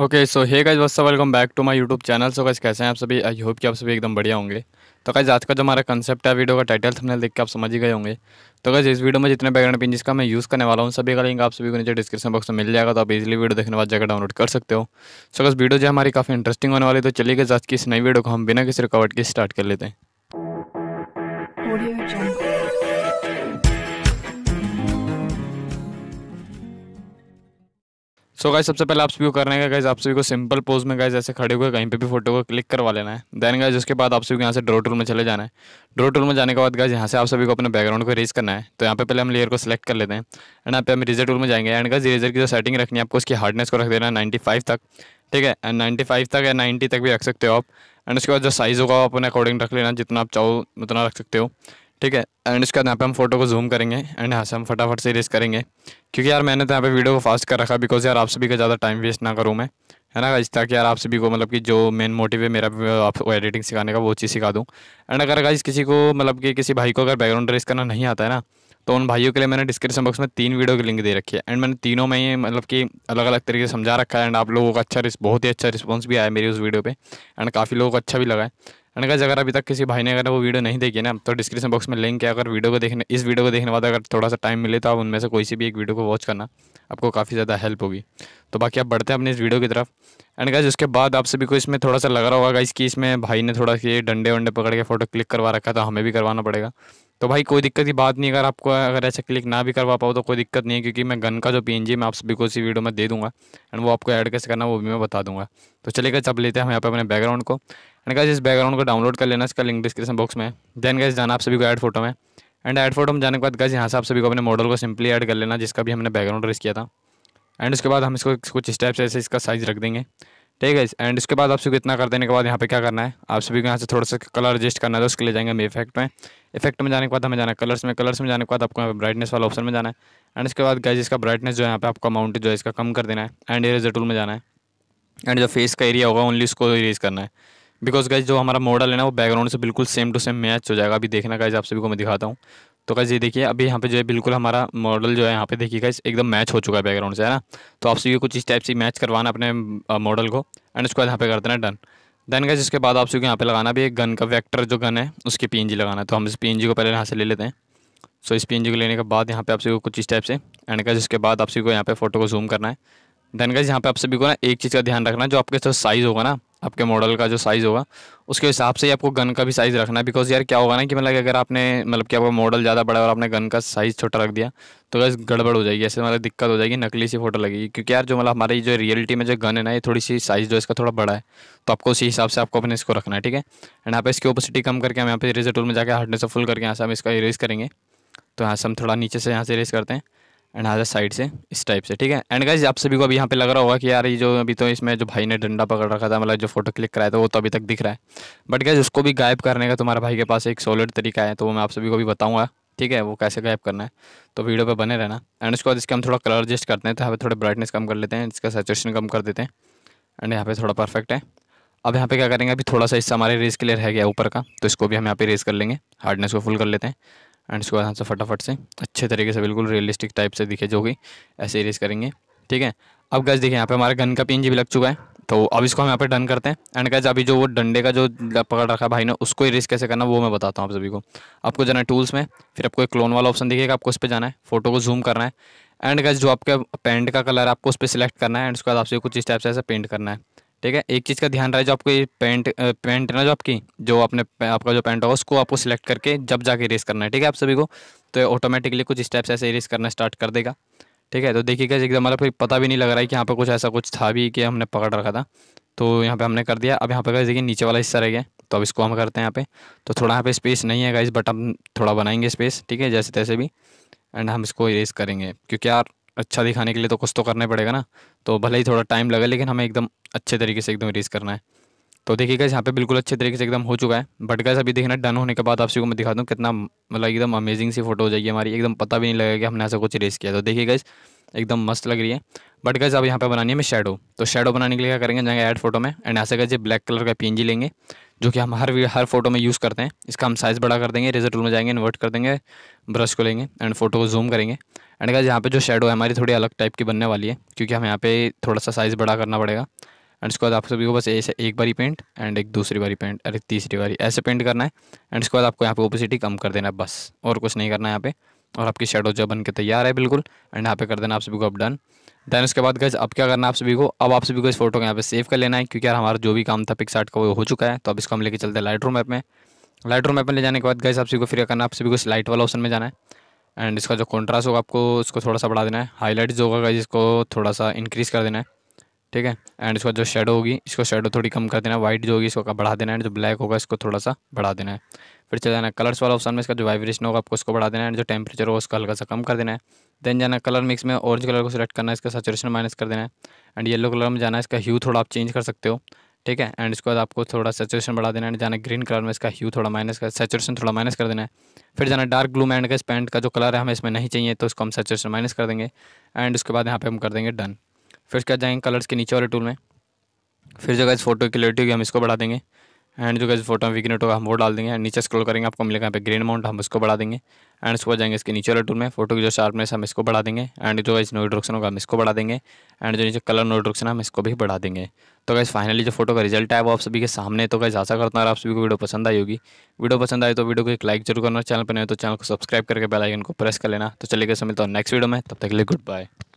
okay so hey guys वस्ता welcome back to my YouTube channel so guys कैसे हैं आप सभी आई होप कि आप सभी एकदम बढ़िया होंगे तो गाइज आज का जो हमारा कंसेप्ट है वीडियो का टाइटल हमने देख के आप समझ ही गए होंगे तो गाइज इस वीडियो में जितने बैकग्राउंड पिन जिसका मैं यूज़ करने वाला हूँ सभी का लिंक आप सभी को नीचे डिस्क्रिप्शन बॉक्स में मिल जाएगा तो आप इजिली वीडियो देखने बाद जगह डाउनलोड कर सकते हो सो गाइज वीडियो जो हमारी काफ़ी इंटरेस्टिंग होने वाली तो चलिए गाइज आज की इस नई वीडियो को हम बिना किसी रुकावट के स्टार्ट कर लेते हैं सो so गाइज सबसे पहले आप सभी को करना है गाइज आप सभी को सिंपल पोज में गाइज ऐसे खड़े हुए कहीं पे भी फोटो को क्लिक करवा लेना है देन गाइज उसके बाद आप सभी को यहाँ से ड्रो टूल में चले जाना है ड्रो टूल में जाने के बाद गाइज यहाँ से आप सभी को अपने बैकग्राउंड को रेज करना है तो यहाँ पे पहले हम लेयर को सिलेक्ट कर लेते हैं एंड यहाँ पे हम रेजर टूल में जाएंगे एंड गाइज रेजर की जो सेटिंग रखनी है आपको उसकी हार्डनेस को रख देना है नाइन्टी तक ठीक है एंड नाइन्टी तक या नाइन्टी तक भी रख सकते हो आप एंड उसके बाद जो साइज़ होगा आप अपने अकॉर्डिंग रख लेना जितना आप चाहो उतना रख सकते हो ठीक है एंड इसके बाद यहाँ पे हम फोटो को जूम करेंगे एंड यहाँ से हम फटाफट से रेस करेंगे क्योंकि यार मैंने तो यहाँ पे वीडियो को फास्ट कर रखा बिकॉज यार आप सभी का ज़्यादा टाइम वेस्ट ना करूँ मैं है ना इस ताकि यार आप सभी को मतलब कि जो मेन मोटिव है मेरा आपको एडिटिंग सिखाने का वो चीज़ सिखा दूँ एंड अगर अगर किसी को मतलब कि किसी भाई को अगर बैकग्राउंड रेस करना नहीं आता है ना तो उन भाइयों के लिए मैंने डिस्क्रिप्शन बॉक्स में तीन वीडियो की लिंक दे रखी है एंड मैंने तीनों में ही मतलब कि अलग अलग तरीके से समझा रखा है एंड आप लोगों का अच्छा बहुत ही अच्छा रिस्पॉन्स भी आया मेरी उस वीडियो पे एंड काफ़ी लोगों को अच्छा भी लगा है एंड गाइज अगर अभी तक किसी भाई ने अगर वो वीडियो नहीं देखी ना तो डिस्क्रिप्शन बॉक्स में लिंक है अगर वीडियो को देखने इस वीडियो को देखने बाद अगर थोड़ा सा टाइम मिले तो आप उनमें से कोई सी भी एक वीडियो को वॉच करना आपको काफ़ी ज़्यादा हेल्प होगी तो बाकी आप बढ़ते हैं अपने इस वीडियो की तरफ एंड गाइज उसके बाद आप सभी को इसमें थोड़ा सा लग रहा होगा गाइज कि इसमें भाई ने थोड़ा सा डंडे वंडे पकड़ के फ़ोटो क्लिक करवा रखा था तो हमें भी करवाना पड़ेगा तो भाई कोई दिक्कत की बात नहीं अगर आपको अगर ऐसे क्लिक ना भी करवा पाओ तो कोई दिक्कत नहीं है क्योंकि मैं गन का जो पी मैं आप सभी को इसी वीडियो में दे दूंगा एंड वो आपको ऐड कैसे करना वो भी मैं बता दूंगा तो चलेगा चब लेते हैं हम यहाँ पे अपने बैकग्राउंड को एंड गाइज इस बैकग्राउंड को डाउनलोड कर लेना इसका लिंक डिस्क्रिप्शन बॉक्स में देन गाइज जाना आप सभी को ऐड फोटो में एंड ऐड फोटो में जाने के बाद गाइज यहाँ से आप सभी को अपने मॉडल को सिंपली ऐड कर लेना जिसका भी हमने बैकग्राउंड रेस किया था एंड उसके बाद हम इसको कुछ स्टेप ऐसे इसका साइज़ रख देंगे ठीक है एंड इसके बाद आप सभी को इतना कर देने के बाद यहाँ पे क्या करना है आप सभी को यहाँ से थोड़ा सा कलर एडजस्ट करना है तो उसके लिए जाएंगे हम इफेक्ट में इफेक्ट में जाने के बाद हमें जाना है कलर्स में कलर्स में जाने के बाद आपको यहाँ पे ब्राइटनेस वाला ऑप्शन में जाना है एंड इसके बाद गाइज इसका ब्राइटनेस जो है यहाँ पे आपका अमाउंट जो है इसका कम कर देना है एंड इरेजर टूल में जाना है एंड जो फेस का एरिया होगा ओनली उसको इरेज करना है बिकॉज गाइज जो हमारा मॉडल है ना वो बैकग्राउंड से बिल्कुल सेम टू सेम मैच हो जाएगा अभी देखना गाइज आप सभी को मैं दिखाता हूँ तो गाइज ये देखिए अभी यहाँ पे जो है बिल्कुल हमारा मॉडल जो है यहाँ पे देखिए गाइज एकदम मैच हो चुका है बैकग्राउंड से है ना तो आप सभी को कुछ इस टाइप से मैच करवाना अपने मॉडल को एंड उसके बाद यहाँ पे कर देना डन देन गाइज इसके बाद आप सभी को यहाँ पे लगाना भी एक गन का वैक्टर जो गन है उसकी पी लगाना है तो हम इस पी को पहले यहाँ से ले लेते हैं सो इस पी को लेने के बाद यहाँ पे आप सभी को कुछ इस टाइप से एंड गाइज इसके बाद आप सभी को यहाँ पे फोटो को जूम करना है देन गाइज यहाँ पे आप सभी को ना एक चीज़ का ध्यान रखना जो आपके साथ साइज़ होगा ना आपके मॉडल का जो साइज़ होगा उसके हिसाब से ही आपको गन का भी साइज़ रखना है बिकॉज़ यार क्या होगा ना कि मतलब अगर आपने मतलब कि आपका मॉडल ज़्यादा बड़ा और आपने गन का साइज़ छोटा रख दिया तो बस गड़बड़ हो जाएगी ऐसे मतलब दिक्कत हो जाएगी नकली सी फोटो लगेगी क्योंकि यार जो मतलब हमारी जो रियलिटी में जो गन है ना ये थोड़ी सी साइज़ जो इसका थोड़ा बड़ा है तो आपको उसी हिसाब से आपको अपने इसको रखना है ठीक है एंड यहाँ पे इसकी ओपोसिटी कम करके हम यहाँ पे इरेजर टूल में जाकर हार्डनेस से फुल करके यहाँ से हम इसका इरेज करेंगे तो यहाँ से हम थोड़ा नीचे से यहाँ से इरेज करते हैं एंड अदर साइड से इस टाइप से ठीक है एंड गाइज आप सभी को अभी यहाँ पे लग रहा होगा कि यार ये जो अभी तो इसमें जो भाई ने डंडा पकड़ रखा था मतलब जो फोटो क्लिक कराया था वो तो अभी तक दिख रहा है बट गाइज उसको भी गायब करने का तुम्हारे भाई के पास एक सॉलिड तरीका है तो वो मैं आप सभी को भी बताऊँगा ठीक है वो कैसे गायब करना है तो वीडियो पे बने रहना एंड उसके बाद इसके हम थोड़ा कलर एडजस्ट करते हैं तो यहाँ पर थोड़े ब्राइटनेस कम कर लेते हैं इसका सेचुएशन कम कर देते हैं एंड यहाँ पर थोड़ा परफेक्ट है अब यहाँ पे क्या करेंगे अभी थोड़ा सा हिस्सा हमारे रेस क्लियर है गया ऊपर का तो इसको भी हम यहाँ पे रेस कर लेंगे हार्डनेस को फुल कर लेते हैं एंड इसको यहाँ से फटाफट से अच्छे तरीके से बिल्कुल रियलिस्टिक टाइप से दिखे जो कि ऐसे इरेज करेंगे ठीक है अब गैस देखिए यहाँ पे हमारा गन का पी भी लग चुका है तो अब इसको हम यहाँ पे डन करते हैं एंड गैस अभी जो वो डंडे का जो पकड़ रखा है भाई ने उसको इरेज कैसे करना वो मैं बताता हूँ आप सभी को आपको जाना है टूल्स में फिर आपको एक क्लोन वाला ऑप्शन दिखेगा आपको उस पर जाना है फोटो को जूम करना है एंड गैस जो आपके पेंट का कलर है आपको उस पर सिलेक्ट करना है एंड उसके बाद आपसे कुछ इस टाइप से ऐसे पेंट करना है ठीक है एक चीज़ का ध्यान रहे जो आपको पेंट पेंट है ना जो आपकी जो आपने आपका जो पेंट होगा उसको आपको सिलेक्ट करके जब जाके इरेज करना है ठीक है आप सभी को तो ऑटोमेटिकली कुछ स्टेप्स ऐसे इरेज करना स्टार्ट कर देगा ठीक है तो देखिएगा एकदम मतलब पता भी नहीं लग रहा है कि यहाँ पर कुछ ऐसा कुछ था भी कि हमने पकड़ रखा था तो यहाँ पे हमने कर दिया अब यहाँ पे देखिए नीचे वाला हिस्सा रह गया तो अब इसको हम करते हैं यहाँ पे तो थोड़ा यहाँ पे स्पेस नहीं है इस बट हम थोड़ा बनाएंगे स्पेस ठीक है जैसे तैसे भी एंड हम इसको इरेज करेंगे क्योंकि यार अच्छा दिखाने के लिए तो कुछ तो करना पड़ेगा ना तो भले ही थोड़ा टाइम लगा लेकिन हमें एकदम अच्छे तरीके से एकदम रेस करना है तो देखिए गैस यहाँ पे बिल्कुल अच्छे तरीके से एकदम हो चुका है बट गैस अभी देखना डन होने के बाद आपसे को मैं दिखा दूँ कितना मतलब एकदम अमेजिंग सी फोटो हो जाएगी हमारी एकदम पता भी नहीं लगेगा कि हमने ऐसा कुछ रेस किया तो देखिए गैस एकदम मस्त लग रही है बट गैस अब यहाँ पे बनानी है हमें शेडो तो शेडो बनाने के लिए क्या करेंगे जाएंगे ऐड फोटो में एंड ऐसे गैस ब्लैक कलर का पी लेंगे जो कि हम हर हर फोटो में यूज़ करते हैं इसका हम साइज़ बड़ा कर देंगे रेजर टूल में जाएंगे इन्वर्ट कर देंगे ब्रश को लेंगे एंड फोटो को जूम करेंगे एंड गाइज यहाँ पे जो शेडो है हमारी थोड़ी अलग टाइप की बनने वाली है क्योंकि हम यहाँ पे थोड़ा सा साइज़ बड़ा करना पड़ेगा एंड इसके बाद आप सभी को बस ऐसे एक बारी पेंट एंड एक दूसरी बारी पेंट और एक तीसरी बारी ऐसे पेंट करना है एंड इसके बाद आपको यहाँ पे ओपोसिटी कम कर देना है बस और कुछ नहीं करना है यहाँ पर और आपकी शेडो जो बन के तैयार है बिल्कुल एंड यहाँ पे कर देना आप सभी को अब डन देन उसके बाद गज अब क्या करना है आप सभी को अब आप सभी को इस फोटो को यहाँ पे सेव कर लेना है क्योंकि यार हमारा जो भी काम था पिक्स का वो हो चुका है तो अब इसको हम लेके चलते हैं लाइट रूम ऐप में लाइट रूम ऐप में ले जाने के बाद गज आप सभी को फिर करना आप सभी को इस लाइट वाला ऑप्शन में जाना है एंड इसका जो कॉन्ट्रास्ट होगा आपको उसको थोड़ा सा बढ़ा देना है हाईलाइट जो होगा गज इसको थोड़ा सा इंक्रीज़ कर देना है ठीक है एंड इसका जो शेडो होगी इसको शेडो थोड़ी कम कर देना वाइट जो होगी इसको बढ़ा देना एंड जो ब्लैक होगा इसको थोड़ा सा बढ़ा देना है फिर चले जाना कलर्स वाला ऑप्शन में इसका जो वाइब्रेशन होगा आपको उसको बढ़ा देना है जो टेम्परेचर होगा उसका हल्का सा कम कर देना है देन जाना कलर मिक्स में ऑरेंज कलर को सिलेक्ट करना है इसका सचुरेशन माइनस कर देना है एंड येलो कलर में जाना है इसका ह्यू थोड़ा आप चेंज कर सकते हो ठीक है एंड इसके बाद आपको थोड़ा सेचुरेशन बढ़ा देना है जाना ग्रीन कलर में इसका ह्यू थोड़ा माइनस कर सेचुरेशन थोड़ा माइनस कर देना है फिर जाना डार्क ब्लू एंड का इस पैंट का जो कलर है हमें इसमें नहीं चाहिए तो उसको हम सेचुरेशन माइनस कर देंगे एंड उसके बाद यहाँ पे हम कर देंगे डन फिर उसके बाद जाएंगे कलर्स के नीचे वाले टूल में फिर जो गैस फोटो की क्लियरिटी होगी हम इसको बढ़ा देंगे एंड जो गैस फोटो में विग्नेट होगा हम वो डाल देंगे एंड नीचे स्क्रॉल करेंगे आपको मिलेगा यहाँ पे ग्रीन अमाउंट हम इसको बढ़ा देंगे एंड उसके बाद जाएंगे इसके नीचे वाले टूल में फोटो की जो शार्पनेस हम इसको बढ़ा देंगे एंड जो गैस नो डिडक्शन होगा हम इसको बढ़ा देंगे एंड जो नीचे कलर नो डिडक्शन हम इसको भी बढ़ा देंगे तो गैस फाइनली जो फोटो का रिजल्ट है वो आप सभी के सामने तो गैस आशा करता है आप सभी को वीडियो पसंद आई होगी वीडियो पसंद आए तो वीडियो को एक लाइक जरूर करना चैनल पर नहीं तो चैनल को सब्सक्राइब करके बेलाइकन को प्रेस कर लेना तो चलिए गए मिलता हूँ नेक्स्ट वीडियो में तब तक के लिए गुड बाय